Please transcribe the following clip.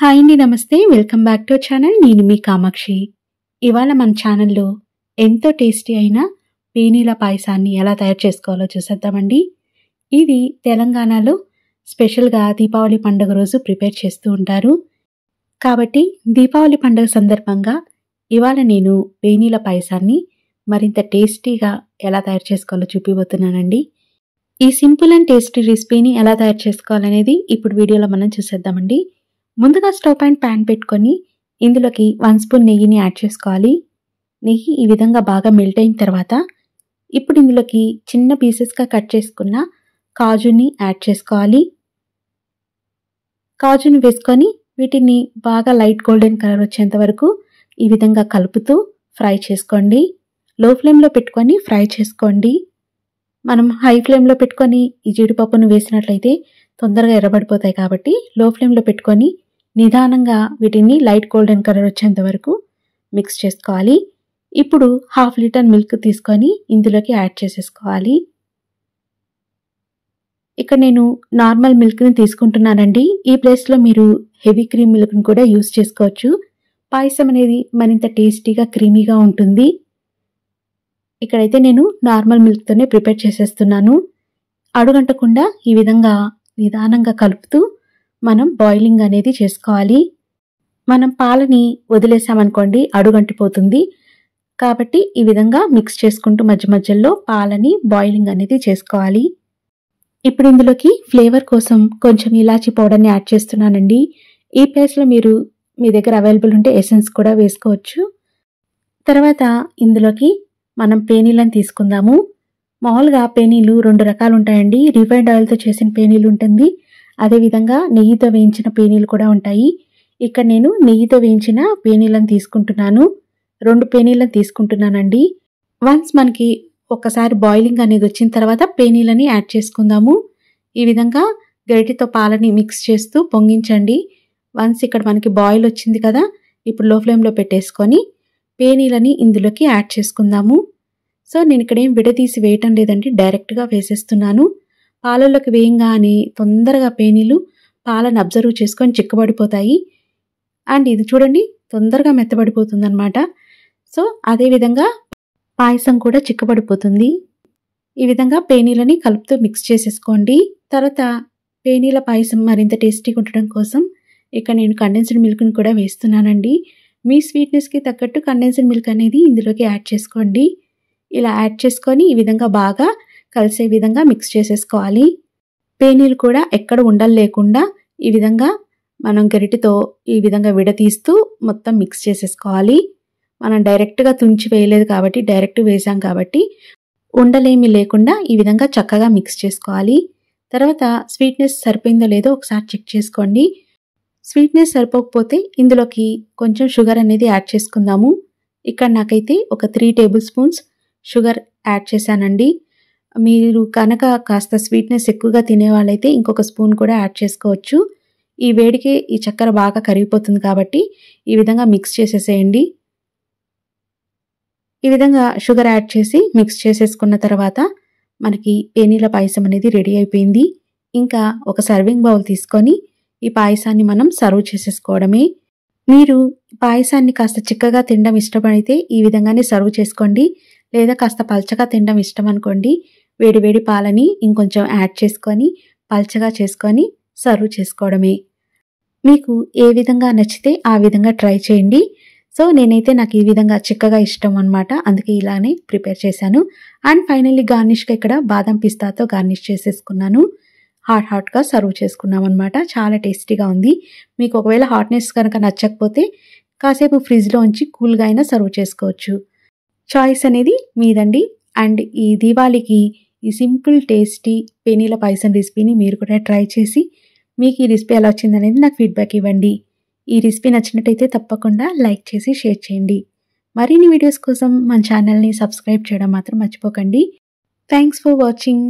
hi అండి నమస్తే welcome back to channel నేను మీ కామాక్షి ఇవాళ మన ఛానల్లో ఎంతో టేస్టీ అయిన పేనీల పాయసాన్ని ఎలా తయారు చేసుకోవాలో చూసేద్దామండి ఇది తెలంగాణలో స్పెషల్గా దీపావళి పండుగ రోజు ప్రిపేర్ చేస్తూ ఉంటారు కాబట్టి దీపావళి పండుగ సందర్భంగా ఇవాళ నేను పేనీల పాయసాన్ని మరింత టేస్టీగా ఎలా తయారు చేసుకోవాలో చూపిపోతున్నానండి ఈ సింపుల్ అండ్ టేస్టీ రెసిపీని ఎలా తయారు చేసుకోవాలనేది ఇప్పుడు వీడియోలో మనం చూసేద్దామండి ముందుగా స్టవ్ పైన ప్యాన్ పెట్టుకొని ఇందులోకి వన్ స్పూన్ నెయ్యిని యాడ్ చేసుకోవాలి నెయ్యి ఈ విధంగా బాగా మెల్ట్ అయిన తర్వాత ఇప్పుడు ఇందులోకి చిన్న పీసెస్గా కట్ చేసుకున్న కాజుని యాడ్ చేసుకోవాలి కాజుని వేసుకొని వీటిని బాగా లైట్ గోల్డెన్ కలర్ వచ్చేంత వరకు ఈ విధంగా కలుపుతూ ఫ్రై చేసుకోండి లో ఫ్లేమ్లో పెట్టుకొని ఫ్రై చేసుకోండి మనం హై ఫ్లేమ్లో పెట్టుకొని ఈ జీడిపప్పును వేసినట్లయితే తొందరగా ఎర్రబడిపోతాయి కాబట్టి లో ఫ్లేమ్లో పెట్టుకొని నిదానంగా వీటిని లైట్ గోల్డెన్ కలర్ వచ్చేంత వరకు మిక్స్ చేసుకోవాలి ఇప్పుడు హాఫ్ లీటర్ మిల్క్ తీసుకొని ఇందులోకి యాడ్ చేసేసుకోవాలి ఇక్కడ నేను నార్మల్ మిల్క్ని తీసుకుంటున్నానండి ఈ ప్లేస్లో మీరు హెవీ క్రీమ్ మిల్క్ని కూడా యూస్ చేసుకోవచ్చు పాయసం అనేది మరింత టేస్టీగా క్రీమీగా ఉంటుంది ఇక్కడైతే నేను నార్మల్ మిల్క్తోనే ప్రిపేర్ చేసేస్తున్నాను అడుగంటకుండా ఈ విధంగా నిదానంగా కలుపుతూ మనం బాయిలింగ్ అనేది చేసుకోవాలి మనం పాలని వదిలేసామనుకోండి అడుగంటిపోతుంది కాబట్టి ఈ విధంగా మిక్స్ చేసుకుంటూ మధ్య మధ్యలో పాలని బాయిలింగ్ అనేది చేసుకోవాలి ఇప్పుడు ఇందులోకి ఫ్లేవర్ కోసం కొంచెం ఇలాచి పౌడర్ని యాడ్ చేస్తున్నానండి ఈ ప్లేస్లో మీరు మీ దగ్గర అవైలబుల్ ఉంటే ఎసెన్స్ కూడా వేసుకోవచ్చు తర్వాత ఇందులోకి మనం పేనీలను తీసుకుందాము మామూలుగా పేనీలు రెండు రకాలు ఉంటాయండి రిఫైండ్ ఆయిల్తో చేసిన పేనీలు ఉంటుంది అదేవిధంగా నెయ్యితో వేయించిన పేనీలు కూడా ఉంటాయి ఇక్కడ నేను నెయ్యితో వేయించిన పేనీలను తీసుకుంటున్నాను రెండు పేనీలను తీసుకుంటున్నానండి వన్స్ మనకి ఒకసారి బాయిలింగ్ అనేది వచ్చిన తర్వాత పేనీలని యాడ్ చేసుకుందాము ఈ విధంగా గరిటితో పాలని మిక్స్ చేస్తూ పొంగించండి వన్స్ ఇక్కడ మనకి బాయిల్ వచ్చింది కదా ఇప్పుడు లో ఫ్లేమ్లో పెట్టేసుకొని పేనీలని ఇందులోకి యాడ్ చేసుకుందాము సో నేను ఇక్కడ ఏం విడదీసి వేయటం లేదండి డైరెక్ట్గా వేసేస్తున్నాను పాలల్లోకి వేయంగానే తొందరగా పేనీలు పాలను అబ్జర్వ్ చేసుకొని చిక్కబడిపోతాయి అండ్ ఇది చూడండి తొందరగా మెత్తబడిపోతుందన్నమాట సో అదేవిధంగా పాయసం కూడా చిక్కబడిపోతుంది ఈ విధంగా పేనీలని కలుపుతూ మిక్స్ చేసేసుకోండి తర్వాత పేనీల పాయసం మరింత టేస్టీగా ఉండడం కోసం ఇక్కడ నేను కండెన్స్డ్ మిల్క్ని కూడా వేస్తున్నానండి మీ స్వీట్నెస్కి తగ్గట్టు కండెన్స్డ్ మిల్క్ అనేది ఇందులోకి యాడ్ చేసుకోండి ఇలా యాడ్ చేసుకొని ఈ విధంగా బాగా కలిసే విధంగా మిక్స్ చేసేసుకోవాలి పేనీలు కూడా ఎక్కడ ఉండలు లేకుండా ఈ విధంగా మనం గరిటితో ఈ విధంగా విడతీస్తూ మొత్తం మిక్స్ చేసేసుకోవాలి మనం డైరెక్ట్గా తుంచి వేయలేదు కాబట్టి డైరెక్ట్ వేసాం కాబట్టి ఉండలేమి లేకుండా ఈ విధంగా చక్కగా మిక్స్ చేసుకోవాలి తర్వాత స్వీట్నెస్ సరిపోయిందో లేదో ఒకసారి చెక్ చేసుకోండి స్వీట్నెస్ సరిపోకపోతే ఇందులోకి కొంచెం షుగర్ అనేది యాడ్ చేసుకుందాము ఇక్కడ నాకైతే ఒక three table spoons sugar add చేశానండి మీరు కనుక కాస్త స్వీట్నెస్ ఎక్కువగా తినేవాళ్ళైతే ఇంకొక స్పూన్ కూడా యాడ్ చేసుకోవచ్చు ఈ వేడికి ఈ చక్కెర బాగా కరిగిపోతుంది కాబట్టి ఈ విధంగా మిక్స్ చేసేసేయండి ఈ విధంగా షుగర్ యాడ్ చేసి మిక్స్ చేసేసుకున్న తర్వాత మనకి పేనీల పాయసం అనేది రెడీ అయిపోయింది ఇంకా ఒక సర్వింగ్ బౌల్ తీసుకొని ఈ పాయసాన్ని మనం సర్వ్ చేసేసుకోవడమే మీరు పాయసాన్ని కాస్త చిక్కగా తినడం ఇష్టపడితే ఈ విధంగానే సర్వ్ చేసుకోండి లేదా కాస్త పల్చగా తినడం ఇష్టం అనుకోండి వేడివేడి పాలని ఇంకొంచెం యాడ్ చేసుకొని పల్చగా చేసుకొని సర్వ్ చేసుకోవడమే మీకు ఏ విధంగా నచ్చితే ఆ విధంగా ట్రై చేయండి సో నేనైతే నాకు ఈ విధంగా చిక్కగా ఇష్టం అనమాట అందుకే ఇలానే ప్రిపేర్ చేశాను అండ్ ఫైనల్లీ గార్నిష్గా ఇక్కడ బాదం పిస్తాతో గార్నిష్ చేసేసుకున్నాను హాట్ హాట్గా సర్వ్ చేసుకున్నాం అనమాట చాలా టేస్టీగా ఉంది మీకు ఒకవేళ హాట్నెస్ కనుక నచ్చకపోతే కాసేపు ఫ్రిడ్జ్లో ఉంచి కూల్గా అయినా సర్వ్ చేసుకోవచ్చు చాయిస్ అనేది మీదండి అండ్ ఈ దీవాళికి ఈ సింపుల్ టేస్టీ పెనీల పాయసం రెసిపీని మీరు కూడా ట్రై చేసి మీకు ఈ రెసిపీ ఎలా వచ్చిందనేది నాకు ఫీడ్బ్యాక్ ఇవ్వండి ఈ రెసిపీ నచ్చినట్టయితే తప్పకుండా లైక్ చేసి షేర్ చేయండి మరిన్ని వీడియోస్ కోసం మన ఛానల్ని సబ్స్క్రైబ్ చేయడం మాత్రం మర్చిపోకండి థ్యాంక్స్ ఫర్ వాచింగ్